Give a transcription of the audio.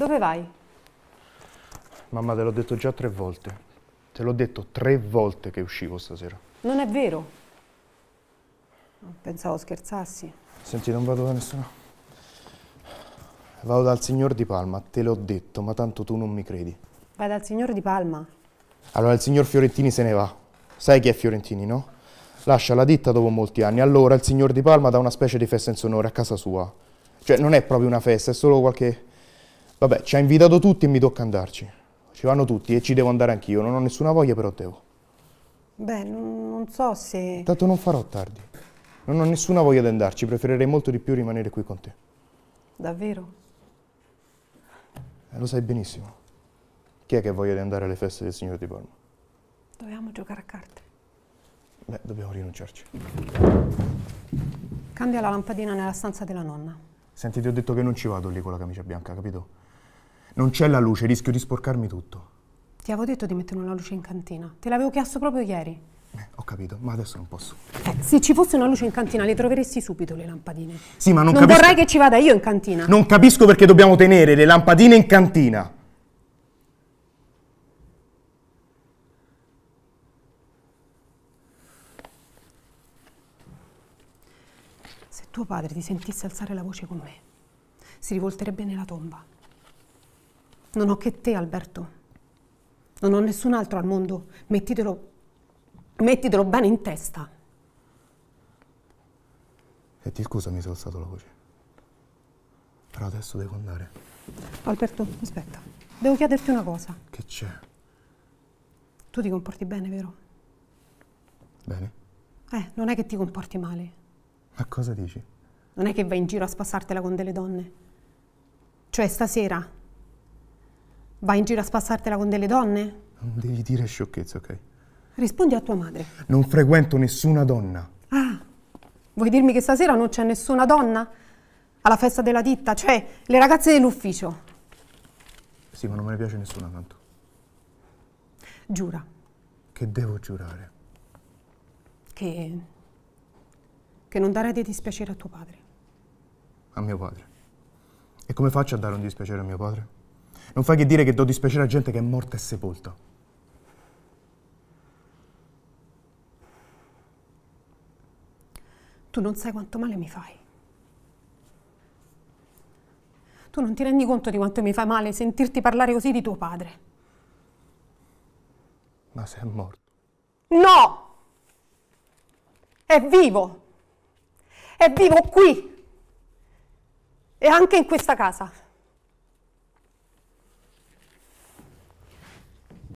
Dove vai? Mamma, te l'ho detto già tre volte. Te l'ho detto tre volte che uscivo stasera. Non è vero. Pensavo scherzassi. Senti, non vado da nessuno. Vado dal signor Di Palma, te l'ho detto, ma tanto tu non mi credi. Vai dal signor Di Palma? Allora, il signor Fiorentini se ne va. Sai chi è Fiorentini, no? Lascia la ditta dopo molti anni. Allora, il signor Di Palma dà una specie di festa in sonore a casa sua. Cioè, non è proprio una festa, è solo qualche Vabbè, ci ha invitato tutti e mi tocca andarci. Ci vanno tutti e ci devo andare anch'io. Non ho nessuna voglia, però devo. Beh, non, so se... Tanto non farò tardi. Non ho nessuna voglia di andarci. Preferirei molto di più rimanere qui con te. Davvero? Eh, lo sai benissimo. Chi è che ha voglia di andare alle feste del signor Di Palma? Dovevamo giocare a carte. Beh, dobbiamo rinunciarci. Cambia la lampadina nella stanza della nonna. Senti, ti ho detto che non ci vado lì con la camicia bianca, capito? Non c'è la luce, rischio di sporcarmi tutto. Ti avevo detto di mettere una luce in cantina. Te l'avevo chiesto proprio ieri. Eh, ho capito, ma adesso non posso. Eh, se ci fosse una luce in cantina le troveresti subito le lampadine. Sì, ma non, non capisco... vorrei che ci vada io in cantina. Non capisco perché dobbiamo tenere le lampadine in cantina. Se tuo padre ti sentisse alzare la voce con me, si rivolterebbe nella tomba non ho che te, Alberto. Non ho nessun altro al mondo. Mettitelo, mettitelo bene in testa. E ti scusa, mi sono alzato la voce. Però adesso devo andare. Alberto, aspetta. Devo chiederti una cosa. Che c'è? Tu ti comporti bene, vero? Bene. Eh, non è che ti comporti male. Ma cosa dici? Non è che vai in giro a spassartela con delle donne. Cioè, stasera Vai in giro a spassartela con delle donne? Non devi dire sciocchezze, ok? Rispondi a tua madre. Non frequento nessuna donna. Ah, vuoi dirmi che stasera non c'è nessuna donna? Alla festa della ditta, cioè le ragazze dell'ufficio. Sì, ma non me ne piace nessuna tanto. Giura. Che devo giurare? Che... che non darei dei dispiaceri a tuo padre. A mio padre. E come faccio a dare un dispiacere a mio padre? Non fai che dire che do dispiacere a gente che è morta e sepolta. Tu non sai quanto male mi fai. Tu non ti rendi conto di quanto mi fa male sentirti parlare così di tuo padre. Ma sei morto. No! È vivo! È vivo qui! E anche in questa casa.